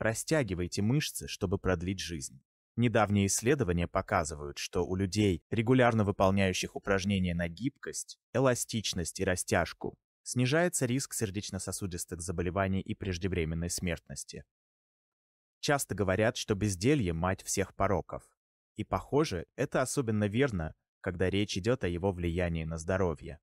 Растягивайте мышцы, чтобы продлить жизнь. Недавние исследования показывают, что у людей, регулярно выполняющих упражнения на гибкость, эластичность и растяжку, снижается риск сердечно-сосудистых заболеваний и преждевременной смертности. Часто говорят, что безделье – мать всех пороков. И, похоже, это особенно верно, когда речь идет о его влиянии на здоровье.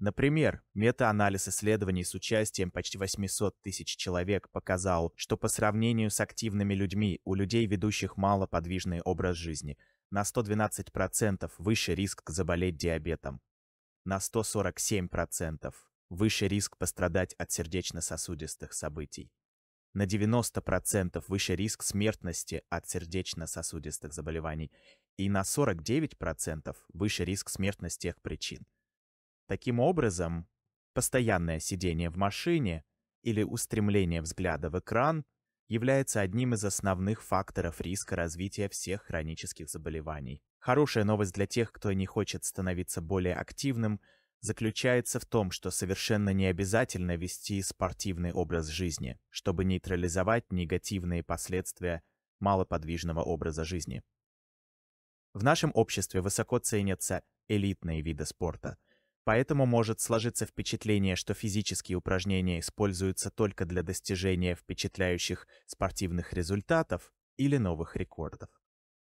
Например, метаанализ исследований с участием почти 800 тысяч человек показал, что по сравнению с активными людьми у людей, ведущих малоподвижный образ жизни, на 112% выше риск заболеть диабетом, на 147% выше риск пострадать от сердечно-сосудистых событий, на 90% выше риск смертности от сердечно-сосудистых заболеваний и на 49% выше риск смертности тех причин – Таким образом, постоянное сидение в машине или устремление взгляда в экран является одним из основных факторов риска развития всех хронических заболеваний. Хорошая новость для тех, кто не хочет становиться более активным, заключается в том, что совершенно не обязательно вести спортивный образ жизни, чтобы нейтрализовать негативные последствия малоподвижного образа жизни. В нашем обществе высоко ценятся элитные виды спорта – Поэтому может сложиться впечатление, что физические упражнения используются только для достижения впечатляющих спортивных результатов или новых рекордов.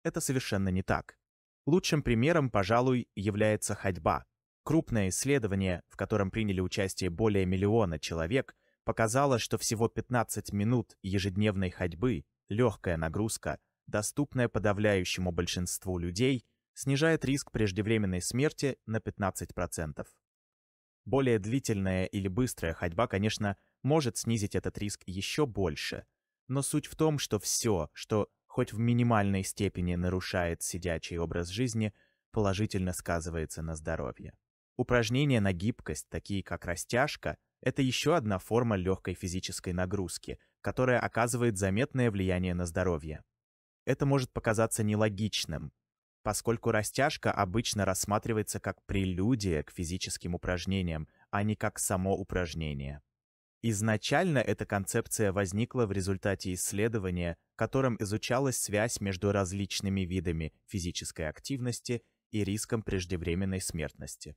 Это совершенно не так. Лучшим примером, пожалуй, является ходьба. Крупное исследование, в котором приняли участие более миллиона человек, показало, что всего 15 минут ежедневной ходьбы, легкая нагрузка, доступная подавляющему большинству людей – снижает риск преждевременной смерти на 15%. Более длительная или быстрая ходьба, конечно, может снизить этот риск еще больше, но суть в том, что все, что хоть в минимальной степени нарушает сидячий образ жизни, положительно сказывается на здоровье. Упражнения на гибкость, такие как растяжка, это еще одна форма легкой физической нагрузки, которая оказывает заметное влияние на здоровье. Это может показаться нелогичным, поскольку растяжка обычно рассматривается как прелюдия к физическим упражнениям, а не как само упражнение. Изначально эта концепция возникла в результате исследования, которым изучалась связь между различными видами физической активности и риском преждевременной смертности.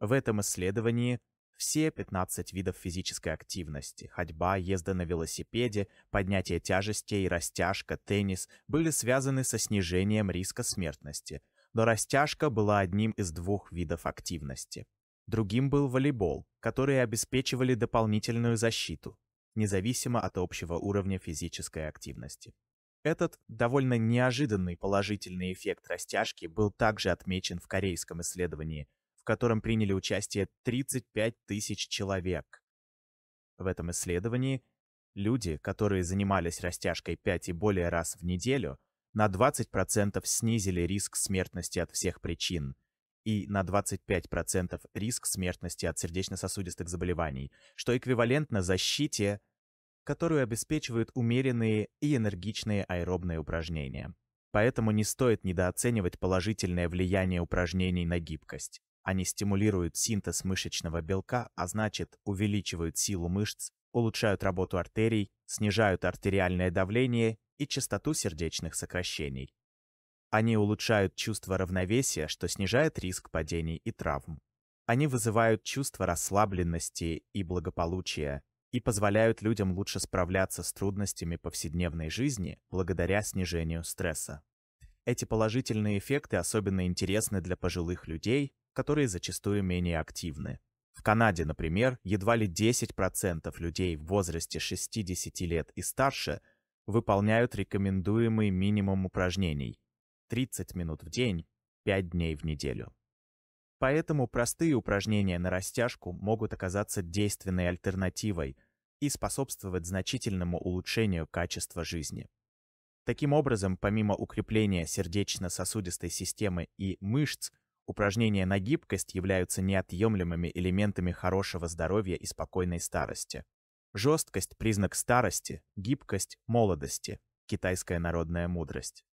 В этом исследовании все 15 видов физической активности – ходьба, езда на велосипеде, поднятие тяжестей, растяжка, теннис – были связаны со снижением риска смертности, но растяжка была одним из двух видов активности. Другим был волейбол, которые обеспечивали дополнительную защиту, независимо от общего уровня физической активности. Этот довольно неожиданный положительный эффект растяжки был также отмечен в корейском исследовании – котором приняли участие 35 тысяч человек. В этом исследовании люди, которые занимались растяжкой 5 и более раз в неделю, на 20% снизили риск смертности от всех причин и на 25% риск смертности от сердечно-сосудистых заболеваний, что эквивалентно защите, которую обеспечивают умеренные и энергичные аэробные упражнения. Поэтому не стоит недооценивать положительное влияние упражнений на гибкость. Они стимулируют синтез мышечного белка, а значит увеличивают силу мышц, улучшают работу артерий, снижают артериальное давление и частоту сердечных сокращений. Они улучшают чувство равновесия, что снижает риск падений и травм. Они вызывают чувство расслабленности и благополучия и позволяют людям лучше справляться с трудностями повседневной жизни благодаря снижению стресса. Эти положительные эффекты особенно интересны для пожилых людей, которые зачастую менее активны. В Канаде, например, едва ли 10% людей в возрасте 60 лет и старше выполняют рекомендуемый минимум упражнений – 30 минут в день, 5 дней в неделю. Поэтому простые упражнения на растяжку могут оказаться действенной альтернативой и способствовать значительному улучшению качества жизни. Таким образом, помимо укрепления сердечно-сосудистой системы и мышц – Упражнения на гибкость являются неотъемлемыми элементами хорошего здоровья и спокойной старости. Жесткость – признак старости, гибкость – молодости, китайская народная мудрость.